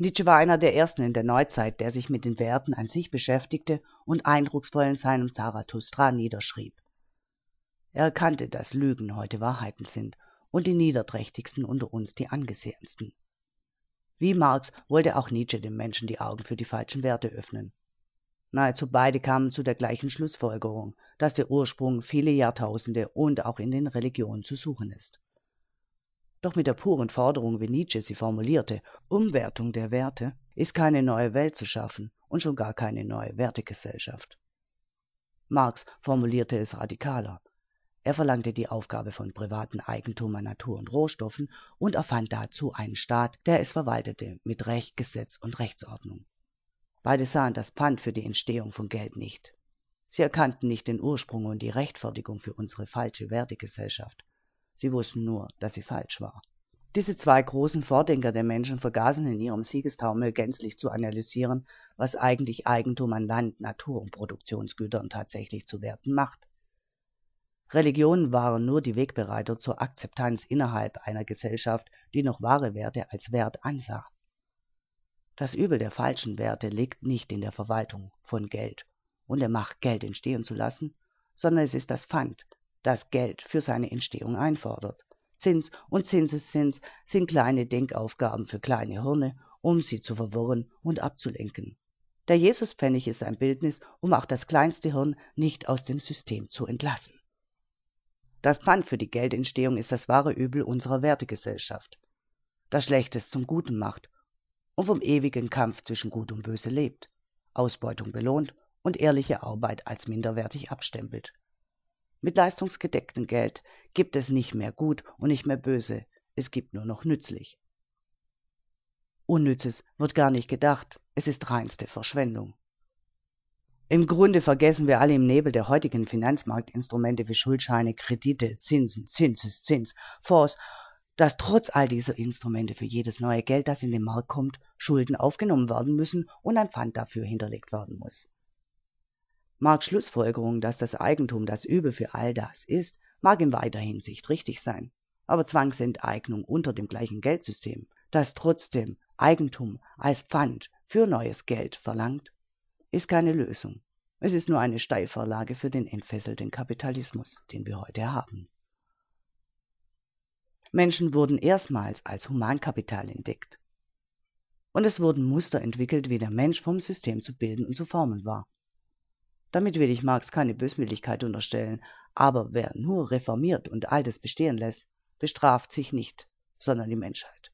Nietzsche war einer der ersten in der Neuzeit, der sich mit den Werten an sich beschäftigte und eindrucksvoll in seinem Zarathustra niederschrieb. Er erkannte, dass Lügen heute Wahrheiten sind und die niederträchtigsten unter uns die angesehensten. Wie Marx wollte auch Nietzsche dem Menschen die Augen für die falschen Werte öffnen. Nahezu beide kamen zu der gleichen Schlussfolgerung, dass der Ursprung viele Jahrtausende und auch in den Religionen zu suchen ist. Doch mit der puren Forderung, wie Nietzsche sie formulierte, Umwertung der Werte, ist keine neue Welt zu schaffen und schon gar keine neue Wertegesellschaft. Marx formulierte es radikaler. Er verlangte die Aufgabe von privatem Eigentum an Natur und Rohstoffen und erfand dazu einen Staat, der es verwaltete mit Recht, Gesetz und Rechtsordnung. Beide sahen das Pfand für die Entstehung von Geld nicht. Sie erkannten nicht den Ursprung und die Rechtfertigung für unsere falsche Wertegesellschaft sie wussten nur dass sie falsch war diese zwei großen vordenker der menschen vergaßen in ihrem siegestaumel gänzlich zu analysieren was eigentlich eigentum an land natur und produktionsgütern tatsächlich zu werten macht religionen waren nur die wegbereiter zur akzeptanz innerhalb einer gesellschaft die noch wahre werte als wert ansah das übel der falschen werte liegt nicht in der verwaltung von geld und der macht geld entstehen zu lassen sondern es ist das pfand das Geld für seine Entstehung einfordert. Zins und Zinseszins sind kleine Denkaufgaben für kleine Hirne, um sie zu verwirren und abzulenken. Der Jesuspfennig ist ein Bildnis, um auch das kleinste Hirn nicht aus dem System zu entlassen. Das Pfand für die Geldentstehung ist das wahre Übel unserer Wertegesellschaft, das Schlechtes zum Guten macht und vom ewigen Kampf zwischen Gut und Böse lebt, Ausbeutung belohnt und ehrliche Arbeit als minderwertig abstempelt. Mit leistungsgedecktem Geld gibt es nicht mehr gut und nicht mehr böse, es gibt nur noch nützlich. Unnützes wird gar nicht gedacht, es ist reinste Verschwendung. Im Grunde vergessen wir alle im Nebel der heutigen Finanzmarktinstrumente wie Schuldscheine, Kredite, Zinsen, Zinses, Zins, Fonds, dass trotz all dieser Instrumente für jedes neue Geld, das in den Markt kommt, Schulden aufgenommen werden müssen und ein Pfand dafür hinterlegt werden muss. Marx Schlussfolgerung, dass das Eigentum das Übel für all das ist, mag in weiter Hinsicht richtig sein. Aber Zwangsenteignung unter dem gleichen Geldsystem, das trotzdem Eigentum als Pfand für neues Geld verlangt, ist keine Lösung. Es ist nur eine Steilvorlage für den entfesselten Kapitalismus, den wir heute haben. Menschen wurden erstmals als Humankapital entdeckt. Und es wurden Muster entwickelt, wie der Mensch vom System zu bilden und zu formen war. Damit will ich Marx keine Böswilligkeit unterstellen, aber wer nur reformiert und Altes bestehen lässt, bestraft sich nicht, sondern die Menschheit.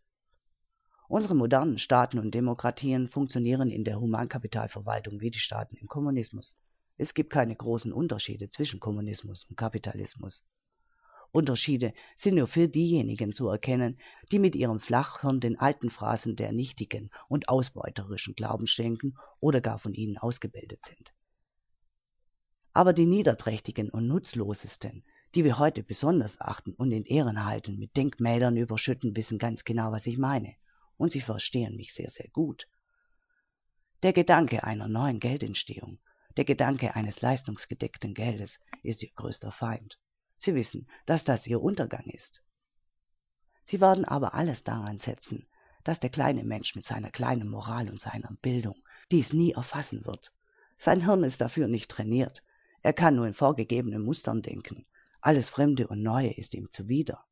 Unsere modernen Staaten und Demokratien funktionieren in der Humankapitalverwaltung wie die Staaten im Kommunismus. Es gibt keine großen Unterschiede zwischen Kommunismus und Kapitalismus. Unterschiede sind nur für diejenigen zu erkennen, die mit ihrem Flachhirn den alten Phrasen der nichtigen und ausbeuterischen Glauben schenken oder gar von ihnen ausgebildet sind aber die niederträchtigen und nutzlosesten, die wir heute besonders achten und in Ehren halten, mit Denkmälern überschütten, wissen ganz genau, was ich meine. Und sie verstehen mich sehr, sehr gut. Der Gedanke einer neuen Geldentstehung, der Gedanke eines leistungsgedeckten Geldes ist ihr größter Feind. Sie wissen, dass das ihr Untergang ist. Sie werden aber alles daran setzen, dass der kleine Mensch mit seiner kleinen Moral und seiner Bildung dies nie erfassen wird. Sein Hirn ist dafür nicht trainiert er kann nur in vorgegebenen Mustern denken. Alles Fremde und Neue ist ihm zuwider.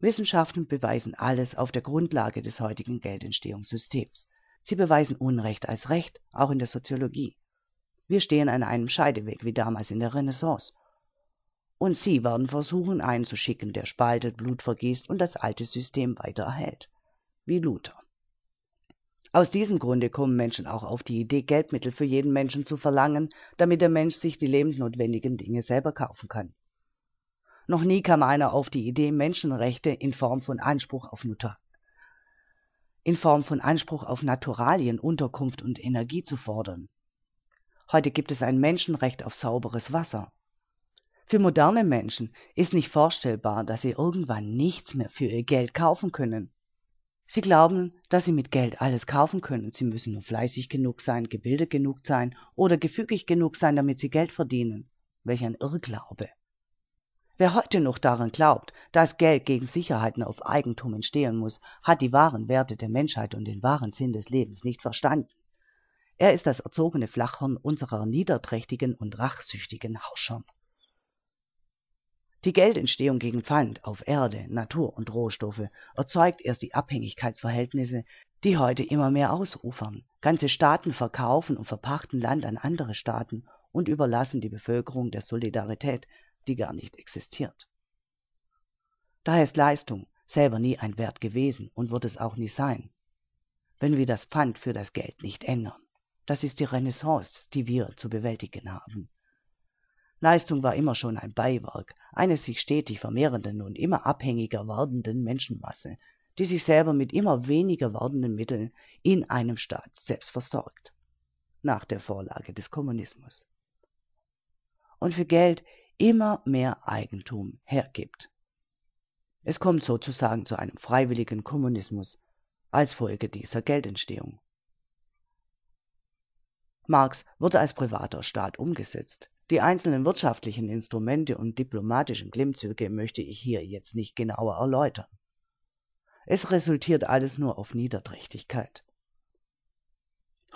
Wissenschaften beweisen alles auf der Grundlage des heutigen Geldentstehungssystems. Sie beweisen Unrecht als Recht, auch in der Soziologie. Wir stehen an einem Scheideweg wie damals in der Renaissance. Und Sie werden versuchen, einen zu schicken, der spaltet, Blut vergießt und das alte System weiter erhält. Wie Luther. Aus diesem Grunde kommen Menschen auch auf die Idee, Geldmittel für jeden Menschen zu verlangen, damit der Mensch sich die lebensnotwendigen Dinge selber kaufen kann. Noch nie kam einer auf die Idee, Menschenrechte in Form von Anspruch auf Nutter in Form von Anspruch auf Naturalien, Unterkunft und Energie zu fordern. Heute gibt es ein Menschenrecht auf sauberes Wasser. Für moderne Menschen ist nicht vorstellbar, dass sie irgendwann nichts mehr für ihr Geld kaufen können. Sie glauben, dass sie mit Geld alles kaufen können, sie müssen nur fleißig genug sein, gebildet genug sein oder gefügig genug sein, damit sie Geld verdienen. Welch ein Irrglaube. Wer heute noch daran glaubt, dass Geld gegen Sicherheiten auf Eigentum entstehen muss, hat die wahren Werte der Menschheit und den wahren Sinn des Lebens nicht verstanden. Er ist das erzogene Flachhorn unserer niederträchtigen und rachsüchtigen Hauschern. Die Geldentstehung gegen Pfand auf Erde, Natur und Rohstoffe erzeugt erst die Abhängigkeitsverhältnisse, die heute immer mehr ausufern. Ganze Staaten verkaufen und verpachten Land an andere Staaten und überlassen die Bevölkerung der Solidarität, die gar nicht existiert. Daher ist Leistung selber nie ein Wert gewesen und wird es auch nie sein, wenn wir das Pfand für das Geld nicht ändern. Das ist die Renaissance, die wir zu bewältigen haben leistung war immer schon ein beiwerk eines sich stetig vermehrenden und immer abhängiger werdenden menschenmasse die sich selber mit immer weniger werdenden mitteln in einem staat selbst versorgt nach der vorlage des kommunismus und für geld immer mehr eigentum hergibt es kommt sozusagen zu einem freiwilligen kommunismus als folge dieser geldentstehung marx wurde als privater staat umgesetzt die einzelnen wirtschaftlichen Instrumente und diplomatischen Klimmzüge möchte ich hier jetzt nicht genauer erläutern. Es resultiert alles nur auf Niederträchtigkeit.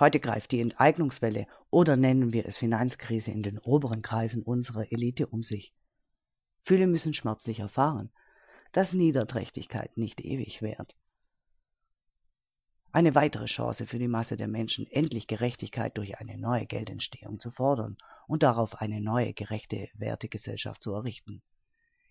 Heute greift die Enteignungswelle oder nennen wir es Finanzkrise in den oberen Kreisen unserer Elite um sich. Viele müssen schmerzlich erfahren, dass Niederträchtigkeit nicht ewig währt eine weitere Chance für die Masse der Menschen, endlich Gerechtigkeit durch eine neue Geldentstehung zu fordern und darauf eine neue gerechte Wertegesellschaft zu errichten.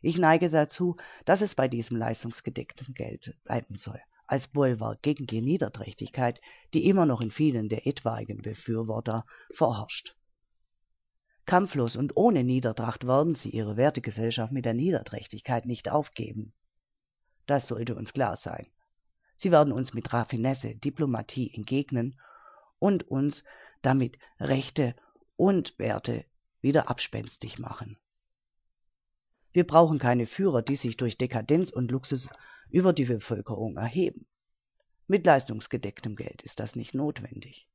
Ich neige dazu, dass es bei diesem leistungsgedeckten Geld bleiben soll, als Bollwerk gegen die Niederträchtigkeit, die immer noch in vielen der etwaigen Befürworter vorherrscht. Kampflos und ohne Niedertracht werden sie ihre Wertegesellschaft mit der Niederträchtigkeit nicht aufgeben. Das sollte uns klar sein. Sie werden uns mit Raffinesse, Diplomatie entgegnen und uns damit Rechte und Werte wieder abspenstig machen. Wir brauchen keine Führer, die sich durch Dekadenz und Luxus über die Bevölkerung erheben. Mit leistungsgedecktem Geld ist das nicht notwendig.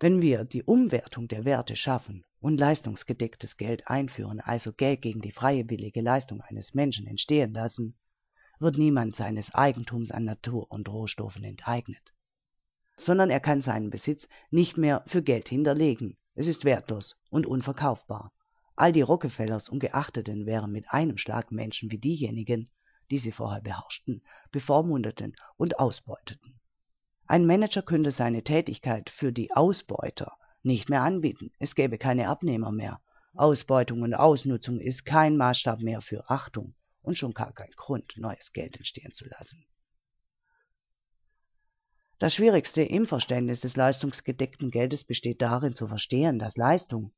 Wenn wir die Umwertung der Werte schaffen und leistungsgedecktes Geld einführen, also Geld gegen die freiwillige Leistung eines Menschen entstehen lassen, wird niemand seines Eigentums an Natur und Rohstoffen enteignet, sondern er kann seinen Besitz nicht mehr für Geld hinterlegen, es ist wertlos und unverkaufbar. All die Rockefellers und Geachteten wären mit einem Schlag Menschen wie diejenigen, die sie vorher beherrschten, bevormundeten und ausbeuteten. Ein Manager könnte seine Tätigkeit für die Ausbeuter nicht mehr anbieten. Es gäbe keine Abnehmer mehr. Ausbeutung und Ausnutzung ist kein Maßstab mehr für Achtung und schon gar kein Grund, neues Geld entstehen zu lassen. Das Schwierigste im Verständnis des leistungsgedeckten Geldes besteht darin zu verstehen, dass Leistung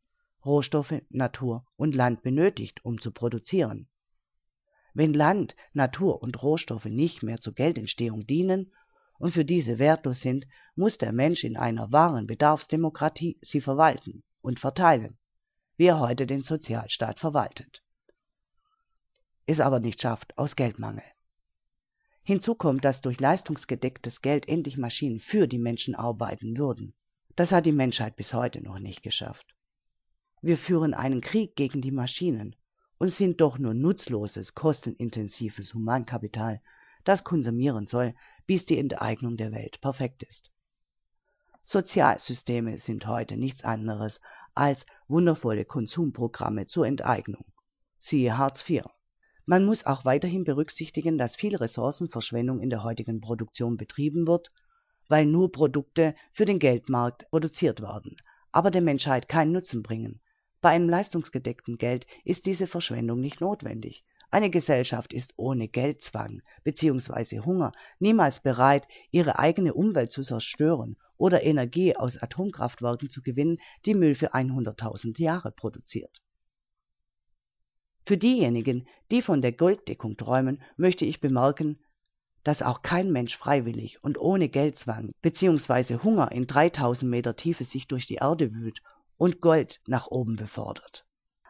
Rohstoffe, Natur und Land benötigt, um zu produzieren. Wenn Land, Natur und Rohstoffe nicht mehr zur Geldentstehung dienen und für diese wertlos sind, muss der Mensch in einer wahren Bedarfsdemokratie sie verwalten und verteilen, wie er heute den Sozialstaat verwaltet es aber nicht schafft aus Geldmangel. Hinzu kommt, dass durch leistungsgedecktes Geld endlich Maschinen für die Menschen arbeiten würden. Das hat die Menschheit bis heute noch nicht geschafft. Wir führen einen Krieg gegen die Maschinen und sind doch nur nutzloses, kostenintensives Humankapital, das konsumieren soll, bis die Enteignung der Welt perfekt ist. Sozialsysteme sind heute nichts anderes als wundervolle Konsumprogramme zur Enteignung. Siehe Hartz IV. Man muss auch weiterhin berücksichtigen, dass viel Ressourcenverschwendung in der heutigen Produktion betrieben wird, weil nur Produkte für den Geldmarkt produziert werden, aber der Menschheit keinen Nutzen bringen. Bei einem leistungsgedeckten Geld ist diese Verschwendung nicht notwendig. Eine Gesellschaft ist ohne Geldzwang bzw. Hunger niemals bereit, ihre eigene Umwelt zu zerstören oder Energie aus Atomkraftwerken zu gewinnen, die Müll für 100.000 Jahre produziert. Für diejenigen, die von der Golddeckung träumen, möchte ich bemerken, dass auch kein Mensch freiwillig und ohne Geldzwang bzw. Hunger in 3000 Meter Tiefe sich durch die Erde wühlt und Gold nach oben befördert.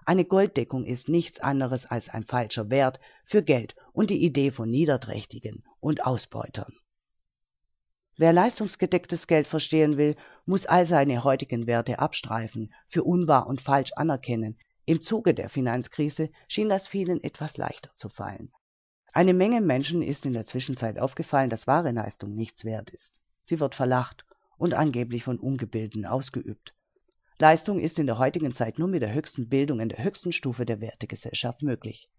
Eine Golddeckung ist nichts anderes als ein falscher Wert für Geld und die Idee von Niederträchtigen und Ausbeutern. Wer leistungsgedecktes Geld verstehen will, muss all seine heutigen Werte abstreifen, für unwahr und falsch anerkennen, im Zuge der Finanzkrise schien das vielen etwas leichter zu fallen. Eine Menge Menschen ist in der Zwischenzeit aufgefallen, dass wahre Leistung nichts wert ist. Sie wird verlacht und angeblich von Ungebildeten ausgeübt. Leistung ist in der heutigen Zeit nur mit der höchsten Bildung in der höchsten Stufe der Wertegesellschaft möglich.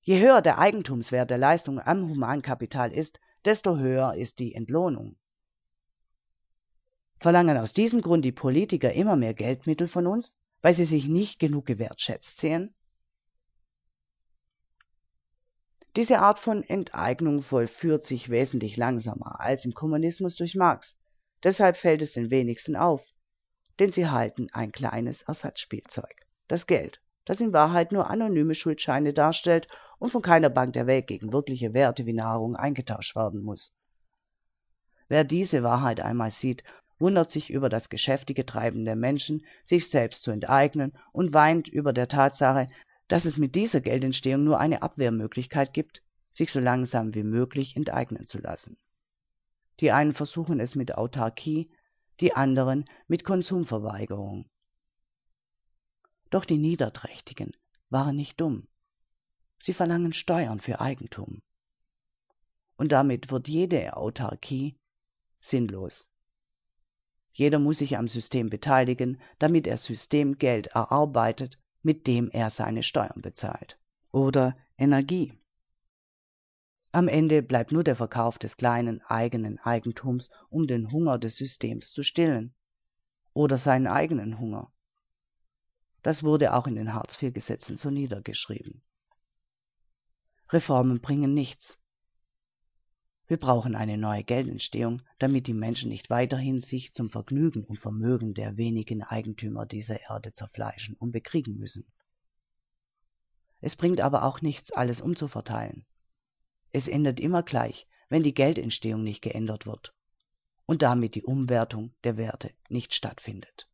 Je höher der Eigentumswert der Leistung am Humankapital ist, desto höher ist die Entlohnung. Verlangen aus diesem Grund die Politiker immer mehr Geldmittel von uns? weil sie sich nicht genug gewertschätzt sehen? Diese Art von Enteignung vollführt sich wesentlich langsamer als im Kommunismus durch Marx. Deshalb fällt es den wenigsten auf, denn sie halten ein kleines Ersatzspielzeug, das Geld, das in Wahrheit nur anonyme Schuldscheine darstellt und von keiner Bank der Welt gegen wirkliche Werte wie Nahrung eingetauscht werden muss. Wer diese Wahrheit einmal sieht wundert sich über das geschäftige treiben der menschen sich selbst zu enteignen und weint über der tatsache dass es mit dieser geldentstehung nur eine abwehrmöglichkeit gibt sich so langsam wie möglich enteignen zu lassen die einen versuchen es mit autarkie die anderen mit konsumverweigerung doch die niederträchtigen waren nicht dumm sie verlangen steuern für eigentum und damit wird jede autarkie sinnlos jeder muss sich am system beteiligen damit er systemgeld erarbeitet mit dem er seine steuern bezahlt oder energie am ende bleibt nur der verkauf des kleinen eigenen eigentums um den hunger des systems zu stillen oder seinen eigenen hunger das wurde auch in den hartz iv gesetzen so niedergeschrieben reformen bringen nichts wir brauchen eine neue Geldentstehung, damit die Menschen nicht weiterhin sich zum Vergnügen und Vermögen der wenigen Eigentümer dieser Erde zerfleischen und bekriegen müssen. Es bringt aber auch nichts, alles umzuverteilen. Es endet immer gleich, wenn die Geldentstehung nicht geändert wird und damit die Umwertung der Werte nicht stattfindet.